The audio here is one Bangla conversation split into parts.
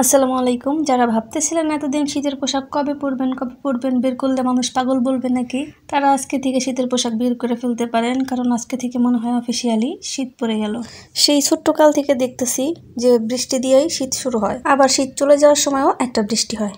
আসসালামু আলাইকুম যারা ভাবতেছিলেন এতদিন শীতের পোশাক কবে পরবেন কবে পরবেন বের করলে মানুষ পাগল বলবে নাকি তারা আজকে থেকে শীতের পোশাক বের করে ফেলতে পারেন কারণ আজকে থেকে মনে হয় অফিসিয়ালি শীত পড়ে গেল সেই ছোট্টকাল থেকে দেখতেছি যে বৃষ্টি দিয়েই শীত শুরু হয় আবার শীত চলে যাওয়ার সময়ও একটা বৃষ্টি হয়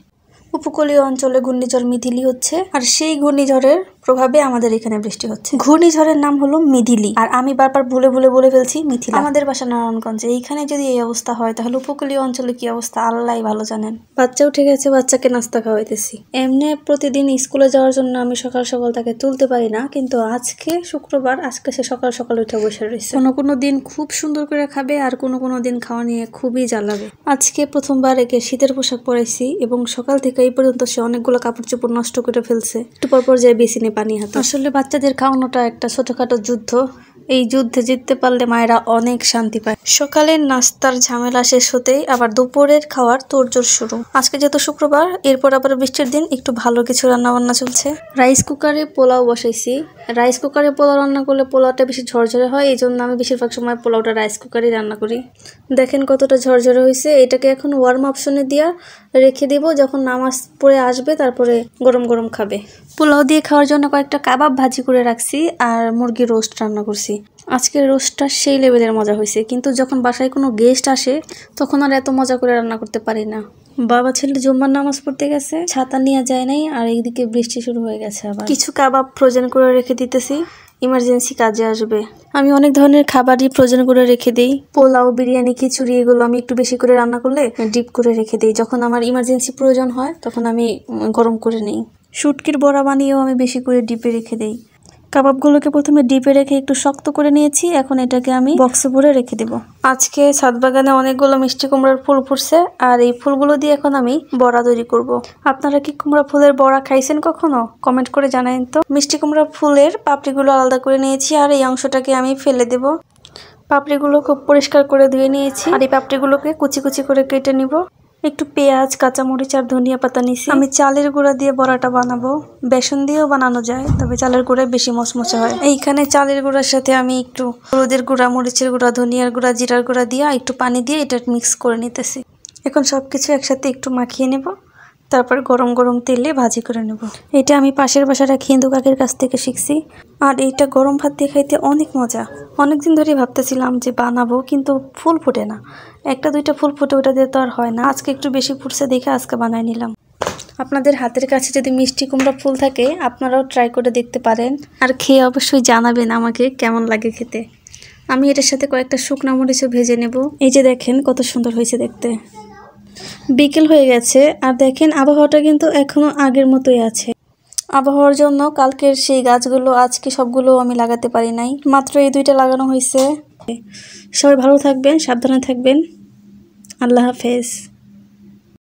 উপকূলীয় অঞ্চলে ঘূর্ণিঝড় মিথিলি হচ্ছে আর সেই ঘূর্ণিঝড়ের প্রভাবে আমাদের এখানে বৃষ্টি হচ্ছে ঘূর্ণিঝড়ের নাম হলো মিদিলি আর আমি বারবার ভুলে ভুলে বলে ফেলছি মিথিলা আমাদের বাসা নারায়ণগঞ্জে এইখানে যদি এই অবস্থা হয় তাহলে উপকূলীয় অঞ্চলে কি অবস্থা আল্লাহ ভালো জানেন বাচ্চা উঠে গেছে বাচ্চাকে নাস্তা খাওয়াইতেছি এমনি প্রতিদিন স্কুলে যাওয়ার জন্য আমি সকাল সকাল তাকে তুলতে পারি না কিন্তু আজকে শুক্রবার আজকে সে সকাল সকাল উঠে বসে রয়েছে কোনো কোনো দিন খুব সুন্দর করে খাবে আর কোনো কোনো দিন খাওয়া নিয়ে খুবই জ্বালাবে আজকে প্রথমবার একে শীতের পোশাক পরাইছি এবং সকাল থেকে এই পর্যন্ত সে অনেকগুলো কাপড় চোপড় নষ্ট করে ফেলছে একটু পরপর যায় বেসিনে পানি হাতে আসলে বাচ্চাদের খাওয়ানোটা একটা ছোটোখাটো যুদ্ধ এই যুদ্ধে জিততে পারলে মায়েরা অনেক শান্তি পায় সকালের নাস্তার ঝামেলা শেষ হতেই আবার দুপুরের খাওয়ার তোরজোর শুরু আজকে যেহেতু শুক্রবার এরপর আবার বৃষ্টির দিন একটু ভালো কিছু রান্নাবান্না চলছে রাইস কুকারে পোলাও বসাইছি রাইস কুকারে পোলাও রান্না করলে পোলাওটা বেশি ঝরঝরে হয় এই জন্য আমি বেশিরভাগ সময় পোলাওটা রাইস কুকারেই রান্না করি দেখেন কতটা ঝরঝরে হয়েছে এটাকে এখন ওয়ার্ম অপশনে দিয়া রেখে দেব যখন নামাজ পড়ে আসবে তারপরে গরম গরম খাবে পোলাও দিয়ে খাওয়ার জন্য কয়েকটা কাবাব ভাজি করে রাখছি আর মুরগি রোস্ট রান্না করছি আজকের রোস্টটা সেই লেভেলের মজা হয়েছে কিন্তু যখন বাসায় কোনো গেস্ট আসে তখন আর এত মজা করে রান্না করতে পারি না বাবা ছেলে জুম্মার নামাজ পড়তে গেছে ছাতা নিয়ে যায় নাই আর একদিকে বৃষ্টি শুরু হয়ে গেছে আবার কিছু কাবাব ফ্রোজেন করে রেখে দিতেছি ইমার্জেন্সি কাজে আসবে আমি অনেক ধরনের খাবারই ফ্রোজেন করে রেখে দিই পোলাও বিরিয়ানি খিচুড়ি এগুলো আমি একটু বেশি করে রান্না করলে ডিপ করে রেখে দিই যখন আমার ইমার্জেন্সি প্রয়োজন হয় তখন আমি গরম করে নিই শুটকির বড়া বানিয়েও আমি বেশি করে ডিপে রেখে দিই কাবাবগুলোকে প্রথমে ডিপে রেখে একটু শক্ত করে নিয়েছি এখন এটাকে আমি বক্সে ভরে রেখে দেব আজকে ছাদ বাগানে অনেকগুলো মিষ্টি কুমড়ার ফুল ফুটছে আর এই ফুলগুলো দিয়ে এখন আমি বড়া তৈরি করব। আপনারা কি কুমড়া ফুলের বড়া খাইছেন কখনো কমেন্ট করে জানাইন তো মিষ্টি কুমড়া ফুলের পাপড়িগুলো আলাদা করে নিয়েছি আর এই অংশটাকে আমি ফেলে দেব পাপড়িগুলো খুব পরিষ্কার করে ধুয়ে নিয়েছি আর এই পাপড়িগুলোকে কুচি কুচি করে কেটে নিব একটু পেঁয়াজ কাঁচামরিচ আর ধনিয়া পাতা নিছি আমি চালের গুঁড়া দিয়ে বড়াটা বানাবো বেসন দিয়েও বানানো যায় তবে চালের গুঁড়ায় বেশি মশমশা হয় এইখানে চালের গুঁড়ার সাথে আমি একটু হলুদের গুঁড়া মরিচের গুঁড়া ধনিয়ার গুঁড়া জিরার গুঁড়া দিয়ে একটু পানি দিয়ে এটা মিক্স করে নিতেছি এখন সব কিছু একসাথে একটু মাখিয়ে নেবো তারপর গরম গরম তেলে ভাজি করে নেব এটা আমি পাশের বাসার এক হিন্দু কাকের কাছ থেকে শিখছি আর এইটা গরম ভাত দিয়ে খাইতে অনেক মজা অনেকদিন ধরে ভাবতেছিলাম যে বানাবো কিন্তু ফুল ফুটে না একটা দুইটা ফুল ফুটে ওটা দিয়ে তো আর হয় না আজকে একটু বেশি ফুটছে দেখে আজকে বানাই নিলাম আপনাদের হাতের কাছে যদি মিষ্টি কুমড়া ফুল থাকে আপনারাও ট্রাই করে দেখতে পারেন আর খেয়ে অবশ্যই জানাবেন আমাকে কেমন লাগে খেতে আমি এটার সাথে কয়েকটা শুকনা মরিচও ভেজে নেব এই যে দেখেন কত সুন্দর হয়েছে দেখতে বিকেল হয়ে গেছে আর দেখেন আবহাওয়াটা কিন্তু এখনো আগের মতোই আছে আবহাওয়ার জন্য কালকের সেই গাছগুলো আজকে সবগুলো আমি লাগাতে পারি নাই মাত্র এই দুইটা লাগানো হয়েছে সবাই ভালো থাকবেন সাবধানে থাকবেন আল্লাহ হাফেজ